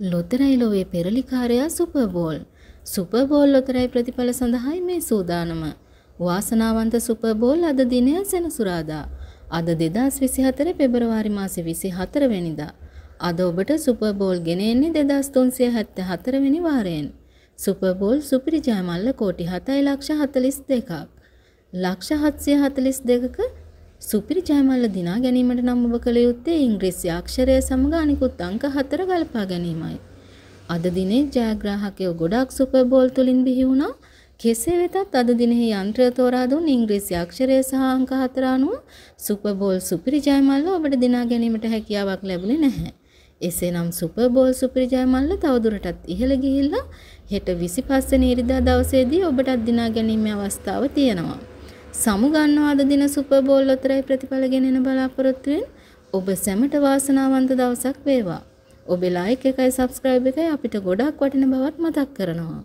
ලොතරැයි ලොවේ පෙරලිකාරයා සුපර්බෝල්. සුපර්බෝල් ලොතරැයි ප්‍රතිඵල සඳහායි මේ සූදානම. වාසනාවන්ත සුපර්බෝල් අද දිනය සෙනසුරාදා. අද දෙදස් විසිහතර පෙබරවාරි මාසි විසි හතරවෙනිදා. අද ඔබට සුපර්බෝල් ගෙනෙන්නේ දෙදස් තුන්සිය හැත්ත හතරවෙනි වාරයෙන්. සුපර්බෝල් සුපිරිජයමල්ල කෝටි හතයි ලක්ෂ හතලිස් දෙකක්. ලක්ෂ හත්සිය හතලිස් දෙකක සුපිරි ජයමල්ල දිනා ගැනීමට නම් ඔබ කළ යුත්තේ ඉංග්‍රීසි අක්ෂරය සමග අනිකුත් අංක හතර ගලපා ගැනීමයි. අද දිනේ ජයග්‍රාහකයෝ ගොඩක් සුපර් බෝල් තුලින් බිහි වුණා. කෙසේ වෙතත් අද දිනෙහි යන්ත්‍රය තෝරා දුන් ඉංග්‍රීසි අක්ෂරය සහ අංක හතර අනුව සුපර් බෝල් සුපිරි ජයමල්ල ඔබට දිනා ගැනීමට හැකියාවක් ලැබුණේ නැහැ. එසේනම් සුපර් බෝල් සුපිරි ජයමල්ල තවදුරටත් ඉහළ ගිහිල්ලා හෙට 25 වෙනි ඉරිදා දවසේදී ඔබටත් දිනා ගැනීමේ අවස්ථාව තියෙනවා. සමුගන්නා අද දින සුපර් බෝල් අතරයි ප්‍රතිඵල ගෙනෙන බලාපොරොත්තුෙන් ඔබ සැමට වාසනාවන්ත දවසක් වේවා. ඔබේ ලයික් එකයි සබ්ස්ක්‍රයිබ් එකයි අපිට ගොඩක් වටින බවත් මතක් කරනවා.